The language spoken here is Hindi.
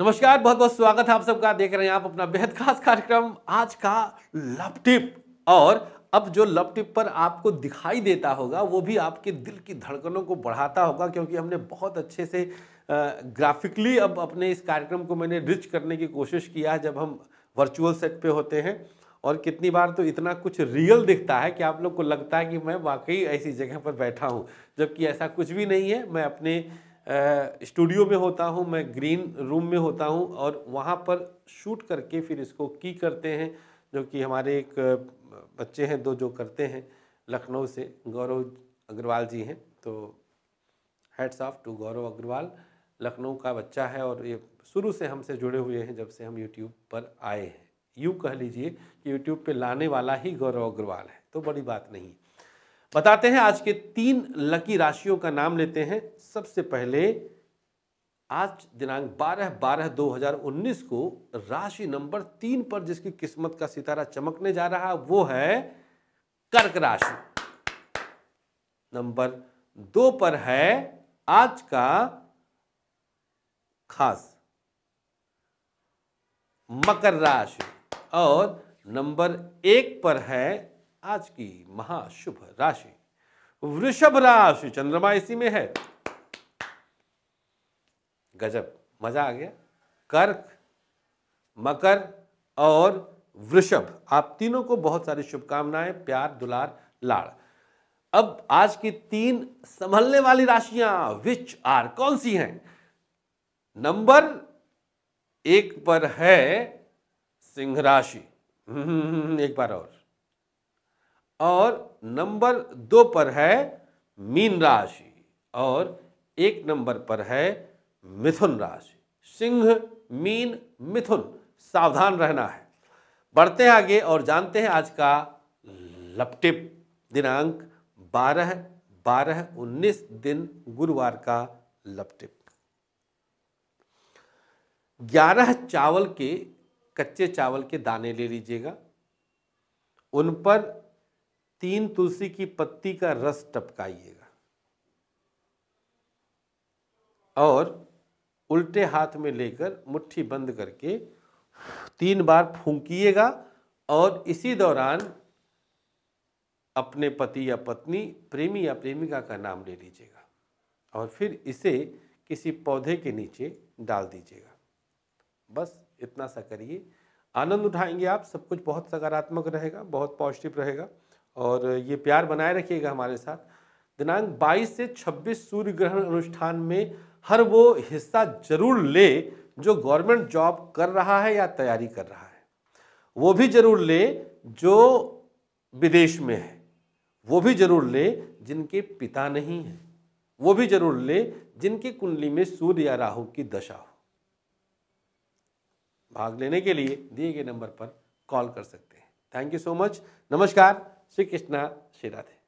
नमस्कार बहुत बहुत स्वागत है आप सबका देख रहे हैं आप अपना बेहद खास कार्यक्रम आज का लव टिप और अब जो लव टिप पर आपको दिखाई देता होगा वो भी आपके दिल की धड़कनों को बढ़ाता होगा क्योंकि हमने बहुत अच्छे से ग्राफिकली अब अपने इस कार्यक्रम को मैंने रिच करने की कोशिश किया है जब हम वर्चुअल सेट पे होते हैं और कितनी बार तो इतना कुछ रियल दिखता है कि आप लोग को लगता है कि मैं वाकई ऐसी जगह पर बैठा हूँ जबकि ऐसा कुछ भी नहीं है मैं अपने स्टूडियो में होता हूँ मैं ग्रीन रूम में होता हूँ और वहाँ पर शूट करके फिर इसको की करते हैं जो कि हमारे एक बच्चे हैं दो जो करते हैं लखनऊ से गौरव अग्रवाल जी हैं तो heads off to Gaurav Agarwal Lucknow का बच्चा है और ये शुरू से हमसे जुड़े हुए हैं जब से हम यूट्यूब पर आए हैं यूँ कह लीजिए कि यूट्यूब पर लाने वाला ही गौरव अग्रवाल है तो बड़ी बात नहीं है बताते हैं आज के तीन लकी राशियों का नाम लेते हैं सबसे पहले आज दिनांक 12 बारह 2019 को राशि नंबर तीन पर जिसकी किस्मत का सितारा चमकने जा रहा वो है कर्क राशि नंबर दो पर है आज का खास मकर राशि और नंबर एक पर है आज की महाशुभ राशि वृषभ राशि चंद्रमा इसी में है गजब मजा आ गया कर्क मकर और वृषभ आप तीनों को बहुत सारी शुभकामनाएं प्यार दुलार लाड़ अब आज की तीन संभलने वाली राशियां विच आर कौन सी हैं नंबर एक पर है सिंह राशि हम्म, हम्म, हम्म, एक बार और और नंबर दो पर है मीन राशि और एक नंबर पर है मिथुन राशि सिंह मीन मिथुन सावधान रहना है बढ़ते हैं आगे और जानते हैं आज का लपटिप दिनांक 12 बारह उन्नीस दिन गुरुवार का लपटिप ग्यारह चावल के कच्चे चावल के दाने ले लीजिएगा उन पर तीन तुलसी की पत्ती का रस टपकाइएगा और उल्टे हाथ में लेकर मुट्ठी बंद करके तीन बार फूंकिएगा और इसी दौरान अपने पति या पत्नी प्रेमी या प्रेमिका का नाम ले लीजिएगा और फिर इसे किसी पौधे के नीचे डाल दीजिएगा बस इतना सा करिए आनंद उठाएंगे आप सब कुछ बहुत सकारात्मक रहेगा बहुत पॉजिटिव रहेगा और ये प्यार बनाए रखिएगा हमारे साथ दिनांक 22 से 26 सूर्य ग्रहण अनुष्ठान में हर वो हिस्सा जरूर ले जो गवर्नमेंट जॉब कर रहा है या तैयारी कर रहा है वो भी जरूर ले जो विदेश में है वो भी जरूर ले जिनके पिता नहीं हैं वो भी जरूर ले जिनकी कुंडली में सूर्य या राहु की दशा हो भाग लेने के लिए दिए गए नंबर पर कॉल कर सकते हैं थैंक यू सो मच नमस्कार श्री कृष्णा श्री राधे